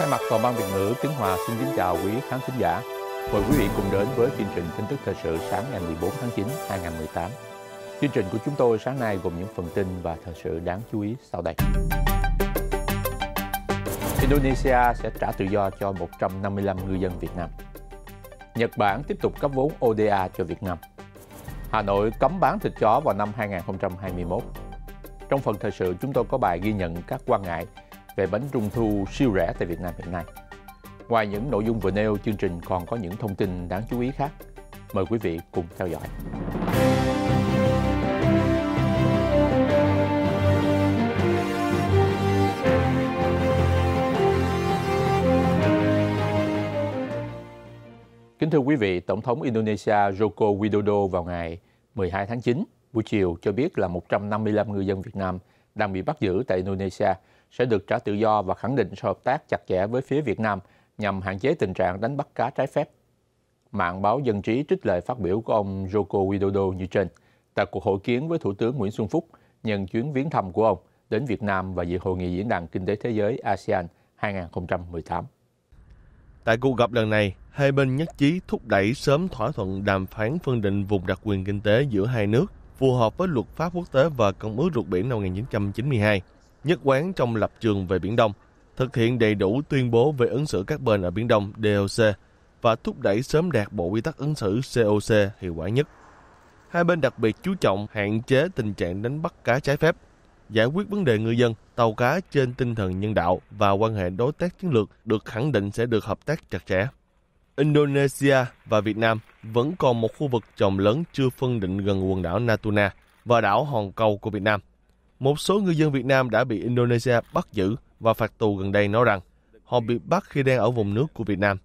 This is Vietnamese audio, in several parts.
Thay mặt Phòng ban Việt ngữ tiếng Hòa xin kính chào quý khán thính giả. Mời quý vị cùng đến với chương trình tin tức thời sự sáng ngày 14 tháng 9, 2018. Chương trình của chúng tôi sáng nay gồm những phần tin và thời sự đáng chú ý sau đây. Indonesia sẽ trả tự do cho 155 ngư dân Việt Nam. Nhật Bản tiếp tục cấp vốn ODA cho Việt Nam. Hà Nội cấm bán thịt chó vào năm 2021. Trong phần thời sự, chúng tôi có bài ghi nhận các quan ngại về bánh trung thu siêu rẻ tại Việt Nam hiện nay. Ngoài những nội dung vừa nêu, chương trình còn có những thông tin đáng chú ý khác. Mời quý vị cùng theo dõi. Kính thưa quý vị, Tổng thống Indonesia Joko Widodo vào ngày 12 tháng 9 buổi chiều cho biết là 155 người dân Việt Nam đang bị bắt giữ tại Indonesia sẽ được trả tự do và khẳng định sẽ hợp tác chặt chẽ với phía Việt Nam nhằm hạn chế tình trạng đánh bắt cá trái phép. Mạng báo Dân trí trích lời phát biểu của ông Joko Widodo như trên tại cuộc hội kiến với Thủ tướng Nguyễn Xuân Phúc nhân chuyến viếng thăm của ông đến Việt Nam và dự hội nghị diễn đàn kinh tế thế giới ASEAN 2018. Tại cuộc gặp lần này, hai bên nhất trí thúc đẩy sớm thỏa thuận đàm phán phân định vùng đặc quyền kinh tế giữa hai nước phù hợp với luật pháp quốc tế và Công ước Luật Biển năm 1992 nhất quán trong lập trường về Biển Đông, thực hiện đầy đủ tuyên bố về ứng xử các bên ở Biển Đông DOC và thúc đẩy sớm đạt bộ quy tắc ứng xử COC hiệu quả nhất. Hai bên đặc biệt chú trọng hạn chế tình trạng đánh bắt cá trái phép, giải quyết vấn đề ngư dân, tàu cá trên tinh thần nhân đạo và quan hệ đối tác chiến lược được khẳng định sẽ được hợp tác chặt chẽ. Indonesia và Việt Nam vẫn còn một khu vực trồng lớn chưa phân định gần quần đảo Natuna và đảo Hòn Cầu của Việt Nam một số ngư dân Việt Nam đã bị Indonesia bắt giữ và phạt tù gần đây nói rằng họ bị bắt khi đang ở vùng nước của Việt Nam.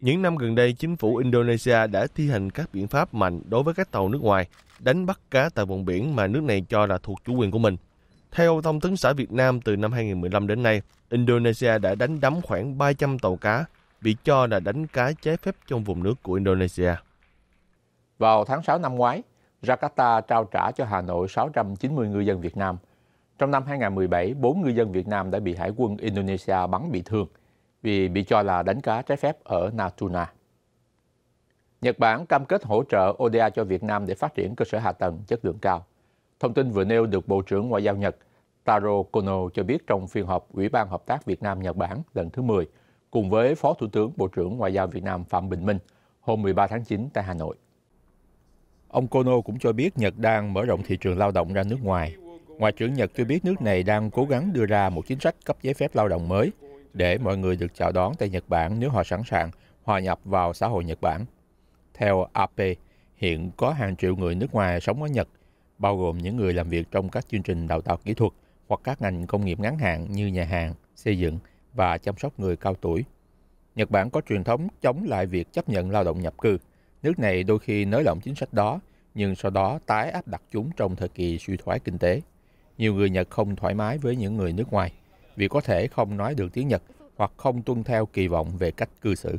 Những năm gần đây, chính phủ Indonesia đã thi hành các biện pháp mạnh đối với các tàu nước ngoài đánh bắt cá tại vùng biển mà nước này cho là thuộc chủ quyền của mình. Theo Thông tấn xã Việt Nam, từ năm 2015 đến nay, Indonesia đã đánh đắm khoảng 300 tàu cá bị cho là đánh cá trái phép trong vùng nước của Indonesia. Vào tháng 6 năm ngoái, Jakarta trao trả cho Hà Nội 690 ngư dân Việt Nam. Trong năm 2017, 4 ngư dân Việt Nam đã bị Hải quân Indonesia bắn bị thương vì bị cho là đánh cá trái phép ở Natuna. Nhật Bản cam kết hỗ trợ ODA cho Việt Nam để phát triển cơ sở hạ tầng chất lượng cao. Thông tin vừa nêu được Bộ trưởng Ngoại giao Nhật Taro Kono cho biết trong phiên họp Ủy ban Hợp tác Việt Nam-Nhật Bản lần thứ 10, cùng với Phó Thủ tướng Bộ trưởng Ngoại giao Việt Nam Phạm Bình Minh hôm 13 tháng 9 tại Hà Nội. Ông Kono cũng cho biết Nhật đang mở rộng thị trường lao động ra nước ngoài. Ngoại trưởng Nhật cho biết nước này đang cố gắng đưa ra một chính sách cấp giấy phép lao động mới để mọi người được chào đón tại Nhật Bản nếu họ sẵn sàng hòa nhập vào xã hội Nhật Bản. Theo AP, hiện có hàng triệu người nước ngoài sống ở Nhật, bao gồm những người làm việc trong các chương trình đào tạo kỹ thuật hoặc các ngành công nghiệp ngắn hạn như nhà hàng, xây dựng và chăm sóc người cao tuổi. Nhật Bản có truyền thống chống lại việc chấp nhận lao động nhập cư – Nước này đôi khi nới lỏng chính sách đó, nhưng sau đó tái áp đặt chúng trong thời kỳ suy thoái kinh tế. Nhiều người Nhật không thoải mái với những người nước ngoài vì có thể không nói được tiếng Nhật hoặc không tuân theo kỳ vọng về cách cư xử.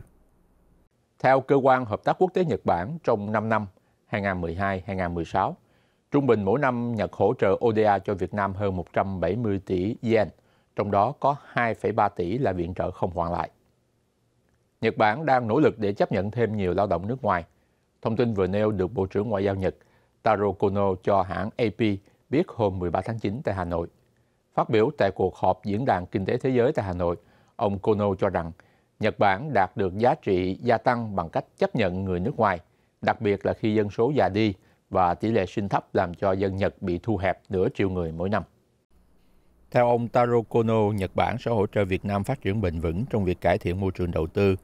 Theo Cơ quan Hợp tác Quốc tế Nhật Bản trong 5 năm 2012-2016, trung bình mỗi năm Nhật hỗ trợ ODA cho Việt Nam hơn 170 tỷ yen, trong đó có 2,3 tỷ là viện trợ không hoàn lại. Nhật Bản đang nỗ lực để chấp nhận thêm nhiều lao động nước ngoài Thông tin vừa nêu được Bộ trưởng Ngoại giao Nhật Taro Kono cho hãng AP biết hôm 13 tháng 9 tại Hà Nội. Phát biểu tại cuộc họp Diễn đàn Kinh tế Thế giới tại Hà Nội, ông Kono cho rằng Nhật Bản đạt được giá trị gia tăng bằng cách chấp nhận người nước ngoài, đặc biệt là khi dân số già đi và tỷ lệ sinh thấp làm cho dân Nhật bị thu hẹp nửa triệu người mỗi năm. Theo ông Taro Kono, Nhật Bản sẽ hỗ trợ Việt Nam phát triển bền vững trong việc cải thiện môi trường đầu tư,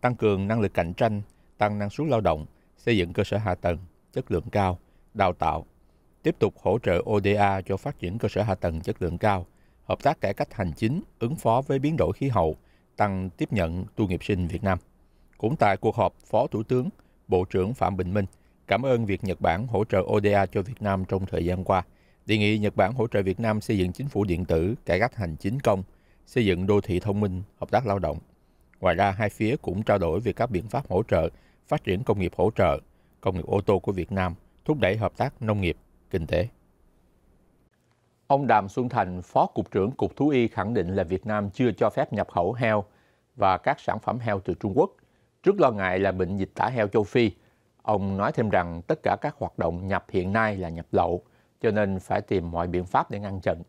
tăng cường năng lực cạnh tranh, tăng năng suất lao động – xây dựng cơ sở hạ tầng, chất lượng cao, đào tạo, tiếp tục hỗ trợ ODA cho phát triển cơ sở hạ tầng chất lượng cao, hợp tác cải cách hành chính, ứng phó với biến đổi khí hậu, tăng tiếp nhận tu nghiệp sinh Việt Nam. Cũng tại cuộc họp, Phó Thủ tướng, Bộ trưởng Phạm Bình Minh cảm ơn việc Nhật Bản hỗ trợ ODA cho Việt Nam trong thời gian qua, đề nghị Nhật Bản hỗ trợ Việt Nam xây dựng chính phủ điện tử, cải cách hành chính công, xây dựng đô thị thông minh, hợp tác lao động. Ngoài ra, hai phía cũng trao đổi về các biện pháp hỗ trợ phát triển công nghiệp hỗ trợ, công nghiệp ô tô của Việt Nam, thúc đẩy hợp tác nông nghiệp, kinh tế. Ông Đàm Xuân Thành, Phó Cục trưởng Cục Thú Y khẳng định là Việt Nam chưa cho phép nhập khẩu heo và các sản phẩm heo từ Trung Quốc. Trước lo ngại là bệnh dịch tả heo châu Phi, ông nói thêm rằng tất cả các hoạt động nhập hiện nay là nhập lậu, cho nên phải tìm mọi biện pháp để ngăn chặn.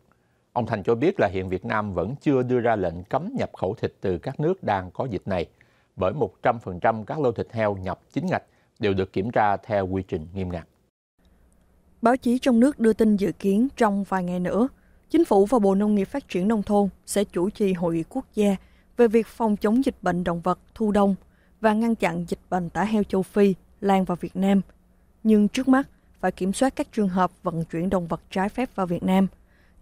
Ông Thành cho biết là hiện Việt Nam vẫn chưa đưa ra lệnh cấm nhập khẩu thịt từ các nước đang có dịch này – bởi 100% các lô thịt heo nhập chính ngạch đều được kiểm tra theo quy trình nghiêm ngặt. Báo chí trong nước đưa tin dự kiến trong vài ngày nữa, Chính phủ và Bộ Nông nghiệp Phát triển Nông thôn sẽ chủ trì hội nghị quốc gia về việc phòng chống dịch bệnh động vật thu đông và ngăn chặn dịch bệnh tả heo châu Phi lan vào Việt Nam. Nhưng trước mắt, phải kiểm soát các trường hợp vận chuyển động vật trái phép vào Việt Nam,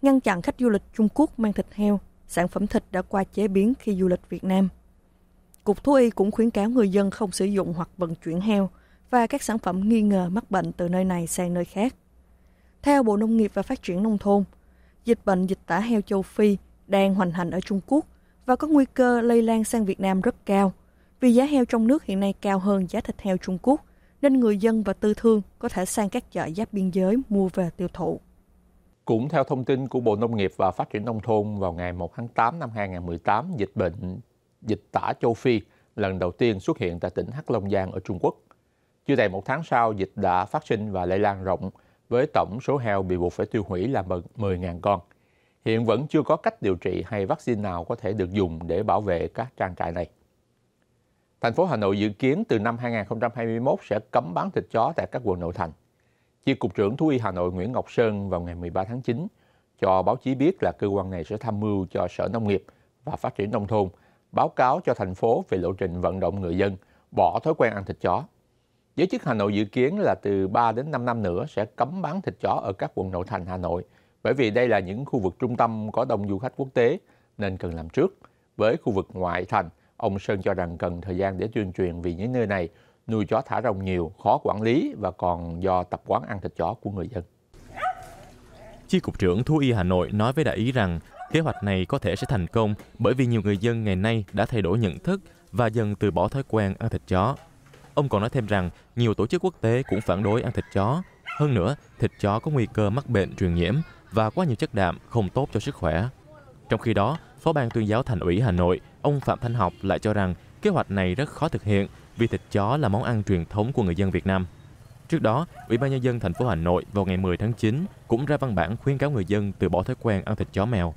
ngăn chặn khách du lịch Trung Quốc mang thịt heo, sản phẩm thịt đã qua chế biến khi du lịch Việt Nam. Cục Thú y cũng khuyến cáo người dân không sử dụng hoặc vận chuyển heo và các sản phẩm nghi ngờ mắc bệnh từ nơi này sang nơi khác. Theo Bộ Nông nghiệp và Phát triển Nông thôn, dịch bệnh dịch tả heo châu Phi đang hoành hành ở Trung Quốc và có nguy cơ lây lan sang Việt Nam rất cao vì giá heo trong nước hiện nay cao hơn giá thịt heo Trung Quốc nên người dân và tư thương có thể sang các chợ giáp biên giới mua về tiêu thụ. Cũng theo thông tin của Bộ Nông nghiệp và Phát triển Nông thôn, vào ngày 1 tháng 8 năm 2018, dịch bệnh dịch tả châu Phi lần đầu tiên xuất hiện tại tỉnh Hắc Long Giang ở Trung Quốc. Chưa đầy một tháng sau, dịch đã phát sinh và lây lan rộng, với tổng số heo bị buộc phải tiêu hủy là 10.000 con. Hiện vẫn chưa có cách điều trị hay vaccine nào có thể được dùng để bảo vệ các trang trại này. Thành phố Hà Nội dự kiến từ năm 2021 sẽ cấm bán thịt chó tại các quận nội thành. Chi Cục trưởng Thú y Hà Nội Nguyễn Ngọc Sơn vào ngày 13 tháng 9 cho báo chí biết là cơ quan này sẽ tham mưu cho Sở Nông nghiệp và Phát triển Nông thôn – báo cáo cho thành phố về lộ trình vận động người dân bỏ thói quen ăn thịt chó. Giới chức Hà Nội dự kiến là từ 3 đến 5 năm nữa sẽ cấm bán thịt chó ở các quận nội thành Hà Nội, bởi vì đây là những khu vực trung tâm có đông du khách quốc tế nên cần làm trước. Với khu vực ngoại thành, ông Sơn cho rằng cần thời gian để tuyên truyền vì những nơi này nuôi chó thả rông nhiều, khó quản lý và còn do tập quán ăn thịt chó của người dân. Chi cục trưởng thú y Hà Nội nói với đại ý rằng Kế hoạch này có thể sẽ thành công bởi vì nhiều người dân ngày nay đã thay đổi nhận thức và dần từ bỏ thói quen ăn thịt chó. Ông còn nói thêm rằng nhiều tổ chức quốc tế cũng phản đối ăn thịt chó. Hơn nữa, thịt chó có nguy cơ mắc bệnh truyền nhiễm và quá nhiều chất đạm không tốt cho sức khỏe. Trong khi đó, Phó ban tuyên giáo Thành ủy Hà Nội, ông Phạm Thanh Học lại cho rằng kế hoạch này rất khó thực hiện vì thịt chó là món ăn truyền thống của người dân Việt Nam. Trước đó, Ủy ban nhân dân thành phố Hà Nội vào ngày 10 tháng 9 cũng ra văn bản khuyến cáo người dân từ bỏ thói quen ăn thịt chó mèo.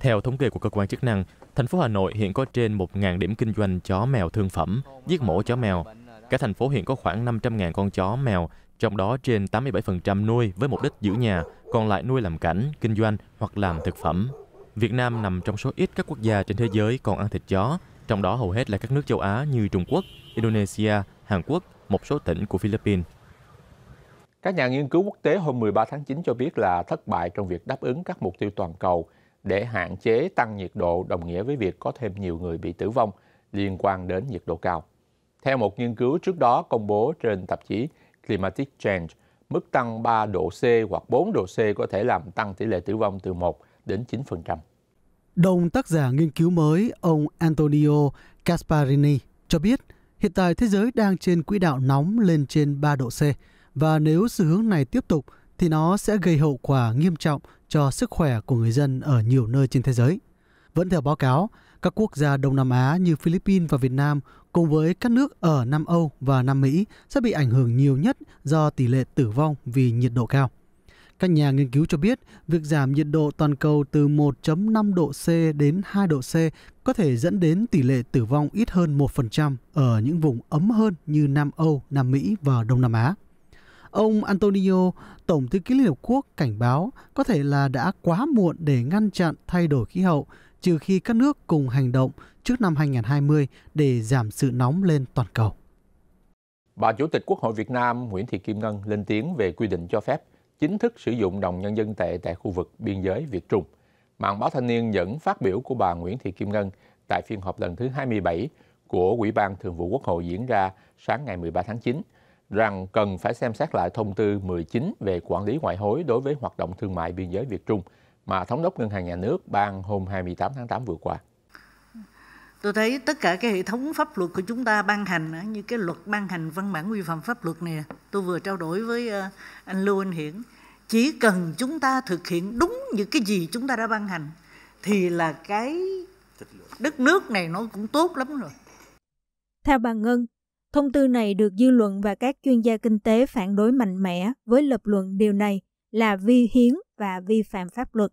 Theo thống kê của cơ quan chức năng, thành phố Hà Nội hiện có trên 1.000 điểm kinh doanh chó mèo thương phẩm, giết mổ chó mèo. Cả thành phố hiện có khoảng 500.000 con chó mèo, trong đó trên 87% nuôi với mục đích giữ nhà, còn lại nuôi làm cảnh, kinh doanh hoặc làm thực phẩm. Việt Nam nằm trong số ít các quốc gia trên thế giới còn ăn thịt chó, trong đó hầu hết là các nước châu Á như Trung Quốc, Indonesia, Hàn Quốc, một số tỉnh của Philippines. Các nhà nghiên cứu quốc tế hôm 13 tháng 9 cho biết là thất bại trong việc đáp ứng các mục tiêu toàn cầu – để hạn chế tăng nhiệt độ đồng nghĩa với việc có thêm nhiều người bị tử vong liên quan đến nhiệt độ cao. Theo một nghiên cứu trước đó công bố trên tạp chí Climatic Change, mức tăng 3 độ C hoặc 4 độ C có thể làm tăng tỷ lệ tử vong từ 1 đến 9%. Đồng tác giả nghiên cứu mới, ông Antonio Casparini cho biết hiện tại thế giới đang trên quỹ đạo nóng lên trên 3 độ C và nếu xu hướng này tiếp tục – thì nó sẽ gây hậu quả nghiêm trọng cho sức khỏe của người dân ở nhiều nơi trên thế giới. Vẫn theo báo cáo, các quốc gia Đông Nam Á như Philippines và Việt Nam cùng với các nước ở Nam Âu và Nam Mỹ sẽ bị ảnh hưởng nhiều nhất do tỷ lệ tử vong vì nhiệt độ cao. Các nhà nghiên cứu cho biết, việc giảm nhiệt độ toàn cầu từ 1.5 độ C đến 2 độ C có thể dẫn đến tỷ lệ tử vong ít hơn 1% ở những vùng ấm hơn như Nam Âu, Nam Mỹ và Đông Nam Á. Ông Antonio, Tổng thư ký Liên Hợp Quốc cảnh báo có thể là đã quá muộn để ngăn chặn thay đổi khí hậu trừ khi các nước cùng hành động trước năm 2020 để giảm sự nóng lên toàn cầu. Bà Chủ tịch Quốc hội Việt Nam Nguyễn Thị Kim Ngân lên tiếng về quy định cho phép chính thức sử dụng đồng nhân dân tệ tại khu vực biên giới Việt Trung. Mạng báo Thanh niên dẫn phát biểu của bà Nguyễn Thị Kim Ngân tại phiên họp lần thứ 27 của Ủy ban Thường vụ Quốc hội diễn ra sáng ngày 13 tháng 9 rằng cần phải xem xét lại thông tư 19 về quản lý ngoại hối đối với hoạt động thương mại biên giới Việt Trung mà Thống đốc Ngân hàng Nhà nước ban hôm 28 tháng 8 vừa qua. Tôi thấy tất cả cái hệ thống pháp luật của chúng ta ban hành như cái luật ban hành văn bản quy phạm pháp luật này, tôi vừa trao đổi với ờ, anh Lưu Anh Hiển, chỉ cần chúng ta thực hiện đúng những cái gì chúng ta đã ban hành thì là cái đất nước này nó cũng tốt lắm rồi. Theo bà Ngân, Thông tư này được dư luận và các chuyên gia kinh tế phản đối mạnh mẽ với lập luận điều này là vi hiến và vi phạm pháp luật,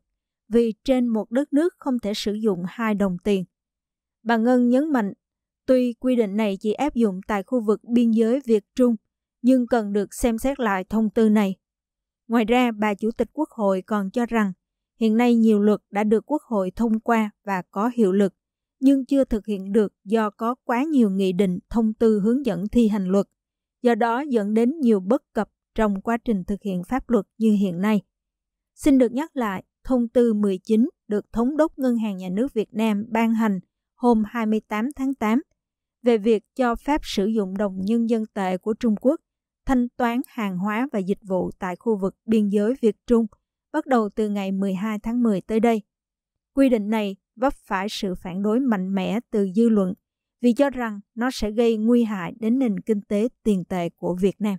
vì trên một đất nước không thể sử dụng hai đồng tiền. Bà Ngân nhấn mạnh, tuy quy định này chỉ áp dụng tại khu vực biên giới Việt Trung, nhưng cần được xem xét lại thông tư này. Ngoài ra, bà Chủ tịch Quốc hội còn cho rằng, hiện nay nhiều luật đã được Quốc hội thông qua và có hiệu lực nhưng chưa thực hiện được do có quá nhiều nghị định, thông tư hướng dẫn thi hành luật. Do đó dẫn đến nhiều bất cập trong quá trình thực hiện pháp luật như hiện nay. Xin được nhắc lại, thông tư 19 được Thống đốc Ngân hàng Nhà nước Việt Nam ban hành hôm 28 tháng 8 về việc cho phép sử dụng đồng nhân dân tệ của Trung Quốc thanh toán hàng hóa và dịch vụ tại khu vực biên giới Việt Trung bắt đầu từ ngày 12 tháng 10 tới đây. Quy định này vấp phải sự phản đối mạnh mẽ từ dư luận vì cho rằng nó sẽ gây nguy hại đến nền kinh tế tiền tệ của Việt Nam.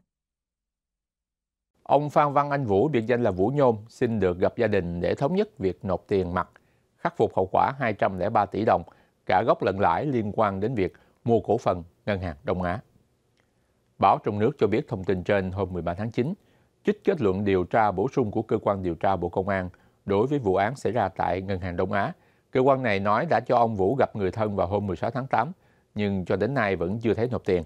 Ông Phan Văn Anh Vũ, biệt danh là Vũ Nhôm, xin được gặp gia đình để thống nhất việc nộp tiền mặt, khắc phục hậu quả 203 tỷ đồng, cả gốc lẫn lãi liên quan đến việc mua cổ phần Ngân hàng Đông Á. Báo trong nước cho biết thông tin trên hôm 13 tháng 9, trích kết luận điều tra bổ sung của cơ quan điều tra Bộ Công an đối với vụ án xảy ra tại Ngân hàng Đông Á – Cơ quan này nói đã cho ông Vũ gặp người thân vào hôm 16 tháng 8, nhưng cho đến nay vẫn chưa thấy nộp tiền.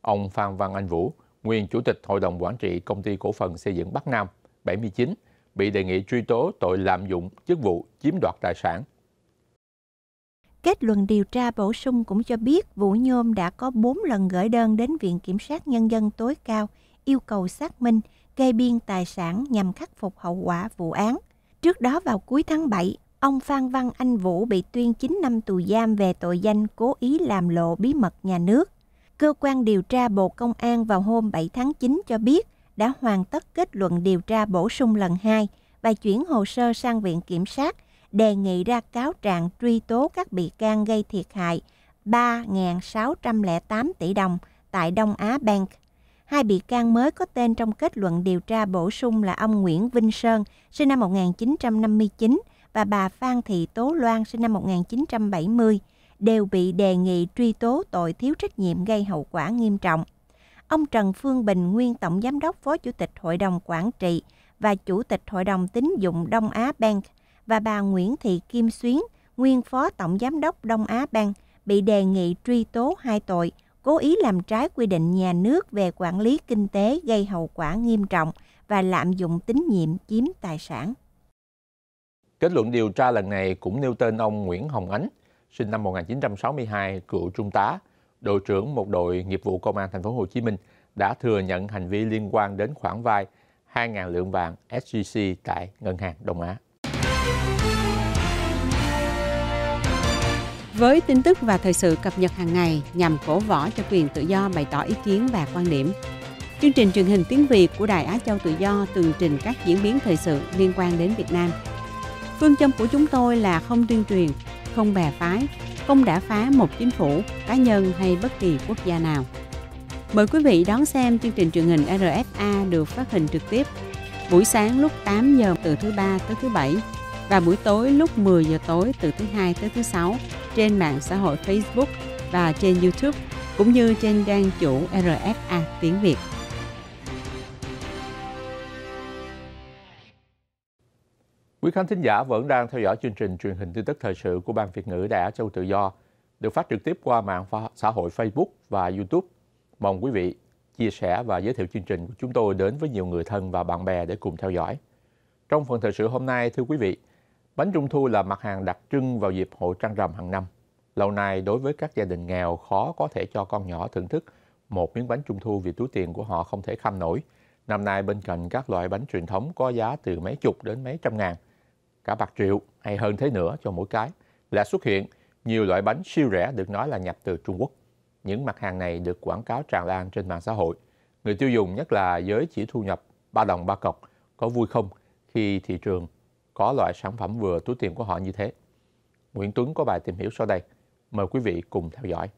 Ông Phan Văn Anh Vũ, nguyên chủ tịch hội đồng quản trị công ty cổ phần xây dựng Bắc Nam 79, bị đề nghị truy tố tội lạm dụng chức vụ chiếm đoạt tài sản. Kết luận điều tra bổ sung cũng cho biết Vũ Nhôm đã có 4 lần gửi đơn đến Viện Kiểm sát Nhân dân tối cao yêu cầu xác minh kê biên tài sản nhằm khắc phục hậu quả vụ án. Trước đó vào cuối tháng 7, ông Phan Văn Anh Vũ bị tuyên 9 năm tù giam về tội danh cố ý làm lộ bí mật nhà nước. Cơ quan điều tra Bộ Công an vào hôm 7 tháng 9 cho biết đã hoàn tất kết luận điều tra bổ sung lần 2 và chuyển hồ sơ sang Viện Kiểm sát đề nghị ra cáo trạng truy tố các bị can gây thiệt hại 3.608 tỷ đồng tại Đông Á Bank. Hai bị can mới có tên trong kết luận điều tra bổ sung là ông Nguyễn Vinh Sơn, sinh năm 1959, và bà Phan Thị Tố Loan sinh năm 1970 đều bị đề nghị truy tố tội thiếu trách nhiệm gây hậu quả nghiêm trọng. Ông Trần Phương Bình, nguyên tổng giám đốc, phó chủ tịch Hội đồng Quản trị và chủ tịch Hội đồng tín dụng Đông Á Bank và bà Nguyễn Thị Kim Xuyến, nguyên phó tổng giám đốc Đông Á Bank, bị đề nghị truy tố hai tội cố ý làm trái quy định nhà nước về quản lý kinh tế gây hậu quả nghiêm trọng và lạm dụng tín nhiệm chiếm tài sản. Kết luận điều tra lần này cũng nêu tên ông Nguyễn Hồng Ánh, sinh năm 1962, cựu trung tá, đội trưởng một đội nghiệp vụ công an thành phố Hồ Chí Minh đã thừa nhận hành vi liên quan đến khoản vay 2.000 lượng vàng SGC tại ngân hàng Đông Á. Với tin tức và thời sự cập nhật hàng ngày nhằm cổ võ cho quyền tự do bày tỏ ý kiến và quan điểm, chương trình truyền hình tiếng Việt của Đài Á Châu Tự Do tường trình các diễn biến thời sự liên quan đến Việt Nam – Phương châm của chúng tôi là không tuyên truyền, không bè phái, không đã phá một chính phủ, cá nhân hay bất kỳ quốc gia nào. Mời quý vị đón xem chương trình truyền hình RFA được phát hình trực tiếp buổi sáng lúc 8 giờ từ thứ ba tới thứ bảy và buổi tối lúc 10 giờ tối từ thứ hai tới thứ sáu trên mạng xã hội Facebook và trên YouTube cũng như trên trang chủ RFA tiếng Việt. Quý khán thính giả vẫn đang theo dõi chương trình truyền hình tin tức thời sự của Ban Việt ngữ Đài Á Châu Tự Do, được phát trực tiếp qua mạng xã hội Facebook và YouTube. Mong quý vị chia sẻ và giới thiệu chương trình của chúng tôi đến với nhiều người thân và bạn bè để cùng theo dõi. Trong phần thời sự hôm nay, thưa quý vị, bánh trung thu là mặt hàng đặc trưng vào dịp hội trăng rằm hàng năm. Lâu nay, đối với các gia đình nghèo, khó có thể cho con nhỏ thưởng thức một miếng bánh trung thu vì túi tiền của họ không thể kham nổi. Năm nay, bên cạnh các loại bánh truyền thống có giá từ mấy chục đến mấy trăm ngàn, cả bạc triệu hay hơn thế nữa cho mỗi cái, là xuất hiện nhiều loại bánh siêu rẻ được nói là nhập từ Trung Quốc. Những mặt hàng này được quảng cáo tràn lan trên mạng xã hội. Người tiêu dùng nhất là giới chỉ thu nhập ba đồng ba cọc có vui không khi thị trường có loại sản phẩm vừa túi tiền của họ như thế. Nguyễn Tuấn có bài tìm hiểu sau đây. Mời quý vị cùng theo dõi.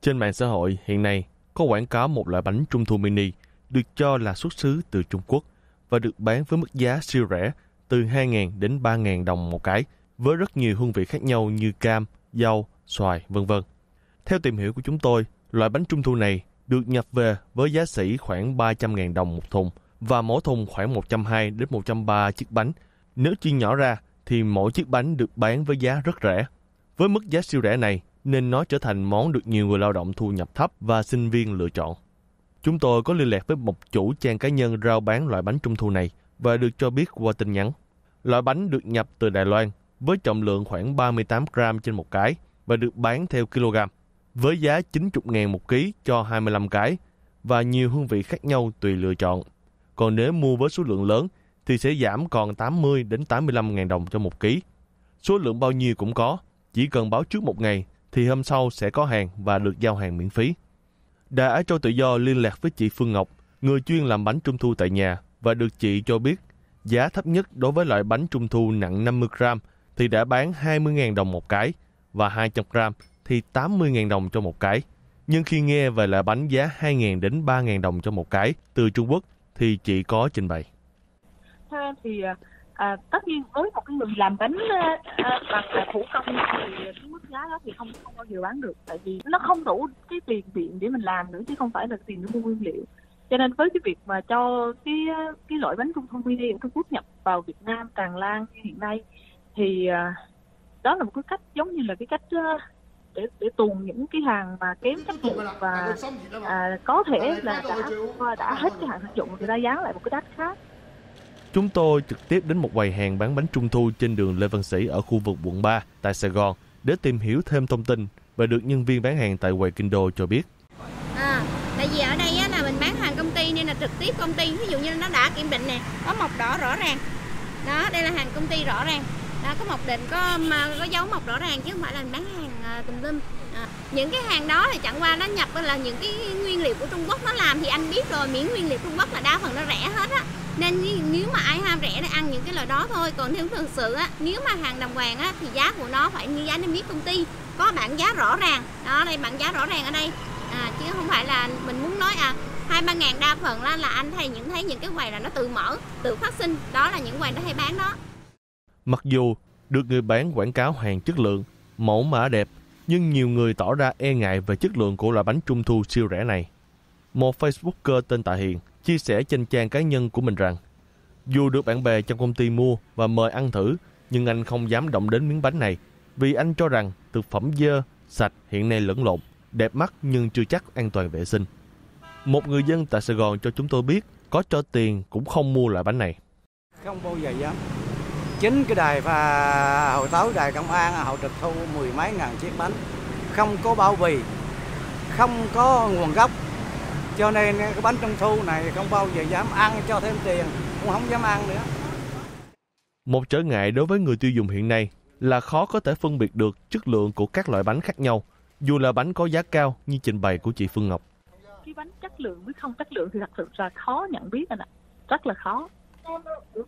Trên mạng xã hội hiện nay có quảng cáo một loại bánh trung thu mini được cho là xuất xứ từ Trung Quốc và được bán với mức giá siêu rẻ từ 2.000 đến 3.000 đồng một cái, với rất nhiều hương vị khác nhau như cam, dâu, xoài, vân vân. Theo tìm hiểu của chúng tôi, loại bánh trung thu này được nhập về với giá sỉ khoảng 300.000 đồng một thùng và mỗi thùng khoảng 120 đến 130 chiếc bánh. Nếu chia nhỏ ra thì mỗi chiếc bánh được bán với giá rất rẻ. Với mức giá siêu rẻ này nên nó trở thành món được nhiều người lao động thu nhập thấp và sinh viên lựa chọn. Chúng tôi có liên lạc với một chủ trang cá nhân rao bán loại bánh trung thu này và được cho biết qua tin nhắn. Loại bánh được nhập từ Đài Loan với trọng lượng khoảng 38 gram trên một cái và được bán theo kg với giá 90.000 một ký cho 25 cái và nhiều hương vị khác nhau tùy lựa chọn. Còn nếu mua với số lượng lớn thì sẽ giảm còn 80 đến 85.000 đồng cho một ký. Số lượng bao nhiêu cũng có, chỉ cần báo trước một ngày thì hôm sau sẽ có hàng và được giao hàng miễn phí. Đã Châu tự do liên lạc với chị Phương Ngọc, người chuyên làm bánh trung thu tại nhà và được chị cho biết giá thấp nhất đối với loại bánh trung thu nặng 50 gram thì đã bán 20.000 đồng một cái và 200 gram thì 80.000 đồng cho một cái. Nhưng khi nghe về loại bánh giá 2.000 đến 3.000 đồng cho một cái từ Trung Quốc thì chỉ có trình bày. Ha, ờ, thì ờ, à, tất nhiên với một cái người làm bánh à, bằng à, thủ công thì cái mức giá đó thì không không bao giờ bán được tại vì nó không đủ cái tiền điện để mình làm nữa chứ không phải là tiền để mua nguyên liệu cho nên với cái việc mà cho cái cái loại bánh trung thu mini ở Trung Quốc nhập vào Việt Nam tràn lan như hiện nay thì à, đó là một cái cách giống như là cái cách à, để để tuồn những cái hàng mà kém chất lượng và à, có thể là đã đã hết cái hàng sử dụng thì ta dán lại một cái đắt khác Chúng tôi trực tiếp đến một quầy hàng bán bánh trung thu trên đường Lê Văn Sĩ ở khu vực quận 3 tại Sài Gòn để tìm hiểu thêm thông tin và được nhân viên bán hàng tại quầy Kinh Đô cho biết công ty ví dụ như nó đã kiểm định nè có mộc đỏ rõ ràng đó đây là hàng công ty rõ ràng đó, có mộc định có mà có dấu mộc rõ ràng chứ không phải là bán hàng à, tùm lum à, những cái hàng đó thì chẳng qua nó nhập là những cái nguyên liệu của Trung Quốc nó làm thì anh biết rồi miễn nguyên liệu Trung Quốc là đa phần nó rẻ hết á nên nếu mà ai ham rẻ thì ăn những cái loại đó thôi còn nếu thực sự á nếu mà hàng đồng vàng á thì giá của nó phải như giá niêm yết công ty có bảng giá rõ ràng đó đây bảng giá rõ ràng ở đây à, chứ không phải là mình muốn nói à hai ba ngàn đa phần là, là anh thấy những thấy những cái quầy là nó tự mở tự phát sinh đó là những quầy nó hay bán đó mặc dù được người bán quảng cáo hàng chất lượng mẫu mã đẹp nhưng nhiều người tỏ ra e ngại về chất lượng của loại bánh trung thu siêu rẻ này một facebooker tên Tạ Hiền chia sẻ trên trang cá nhân của mình rằng dù được bạn bè trong công ty mua và mời ăn thử nhưng anh không dám động đến miếng bánh này vì anh cho rằng thực phẩm dơ, sạch hiện nay lẫn lộn, đẹp mắt nhưng chưa chắc an toàn vệ sinh. Một người dân tại Sài Gòn cho chúng tôi biết có cho tiền cũng không mua loại bánh này. Không bao giờ dám. Chính cái đài và hội tấu đài công an họ trực thu mười mấy ngàn chiếc bánh. Không có bao bì, không có nguồn gốc. Cho nên cái bánh trung thu này không bao giờ dám ăn cho thêm tiền, cũng không dám ăn nữa. Một trở ngại đối với người tiêu dùng hiện nay là khó có thể phân biệt được chất lượng của các loại bánh khác nhau, dù là bánh có giá cao như trình bày của chị Phương Ngọc cái bánh chất lượng với không chất lượng thì thật sự là khó nhận biết anh ạ rất là khó ở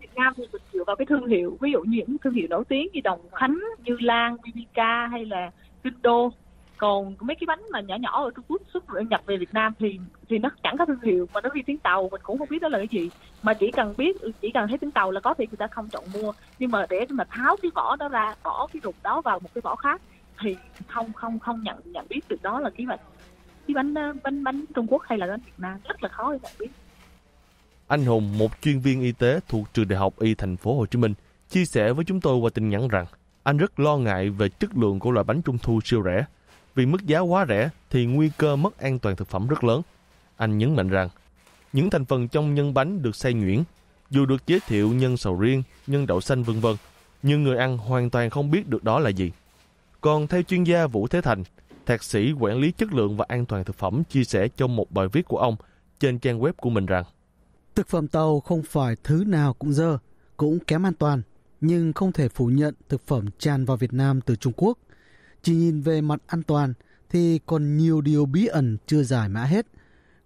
Việt Nam thì mình dựa vào cái thương hiệu ví dụ như những thương hiệu nổi tiếng như Đồng Khánh, Như Lan, Bibika hay là Kinh Đô còn mấy cái bánh mà nhỏ nhỏ ở Trung Quốc xuất nhập về Việt Nam thì thì nó chẳng có thương hiệu mà nó đi tiếng tàu mình cũng không biết đó là cái gì mà chỉ cần biết chỉ cần thấy tiếng tàu là có thì người ta không chọn mua nhưng mà để mà tháo cái vỏ đó ra bỏ cái ruột đó vào một cái vỏ khác thì không không không nhận nhận biết được đó là cái bánh chứ bánh ờ, bánh bánh Trung Quốc hay là bánh Việt Nam rất là khó để nhận biết. Anh Hùng, một chuyên viên y tế thuộc trường Đại học Y Thành phố Hồ Chí Minh, chia sẻ với chúng tôi qua tin nhắn rằng anh rất lo ngại về chất lượng của loại bánh trung thu siêu rẻ. Vì mức giá quá rẻ thì nguy cơ mất an toàn thực phẩm rất lớn. Anh nhấn mạnh rằng những thành phần trong nhân bánh được xay nhuyễn, dù được giới thiệu nhân sầu riêng, nhân đậu xanh vân vân, nhưng người ăn hoàn toàn không biết được đó là gì. Còn theo chuyên gia Vũ Thế Thành, Thạc sĩ quản lý chất lượng và an toàn thực phẩm chia sẻ trong một bài viết của ông trên trang web của mình rằng Thực phẩm tàu không phải thứ nào cũng dơ, cũng kém an toàn, nhưng không thể phủ nhận thực phẩm tràn vào Việt Nam từ Trung Quốc. Chỉ nhìn về mặt an toàn thì còn nhiều điều bí ẩn chưa giải mã hết.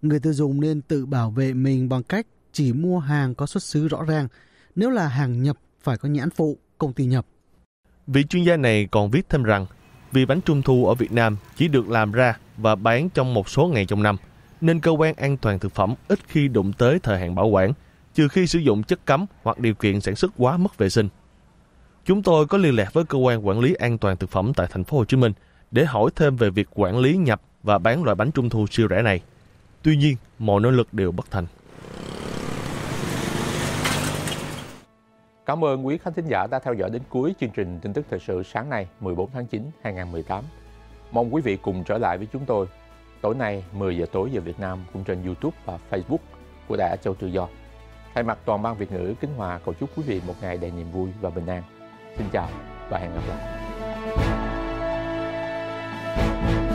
Người tiêu dùng nên tự bảo vệ mình bằng cách chỉ mua hàng có xuất xứ rõ ràng. Nếu là hàng nhập phải có nhãn phụ, công ty nhập. Vị chuyên gia này còn viết thêm rằng vì bánh trung thu ở Việt Nam chỉ được làm ra và bán trong một số ngày trong năm, nên cơ quan an toàn thực phẩm ít khi đụng tới thời hạn bảo quản, trừ khi sử dụng chất cấm hoặc điều kiện sản xuất quá mất vệ sinh. Chúng tôi có liên lạc với cơ quan quản lý an toàn thực phẩm tại thành phố Hồ Chí Minh để hỏi thêm về việc quản lý nhập và bán loại bánh trung thu siêu rẻ này. Tuy nhiên, mọi nỗ lực đều bất thành. Cảm ơn quý khán thính giả đã theo dõi đến cuối chương trình tin tức thời sự sáng nay 14 tháng 9 2018. Mong quý vị cùng trở lại với chúng tôi tối nay 10 giờ tối giờ Việt Nam cũng trên YouTube và Facebook của Đài Á Châu Tự Do. Thay mặt toàn ban Việt ngữ kính hòa cầu chúc quý vị một ngày đầy niềm vui và bình an. Xin chào và hẹn gặp lại.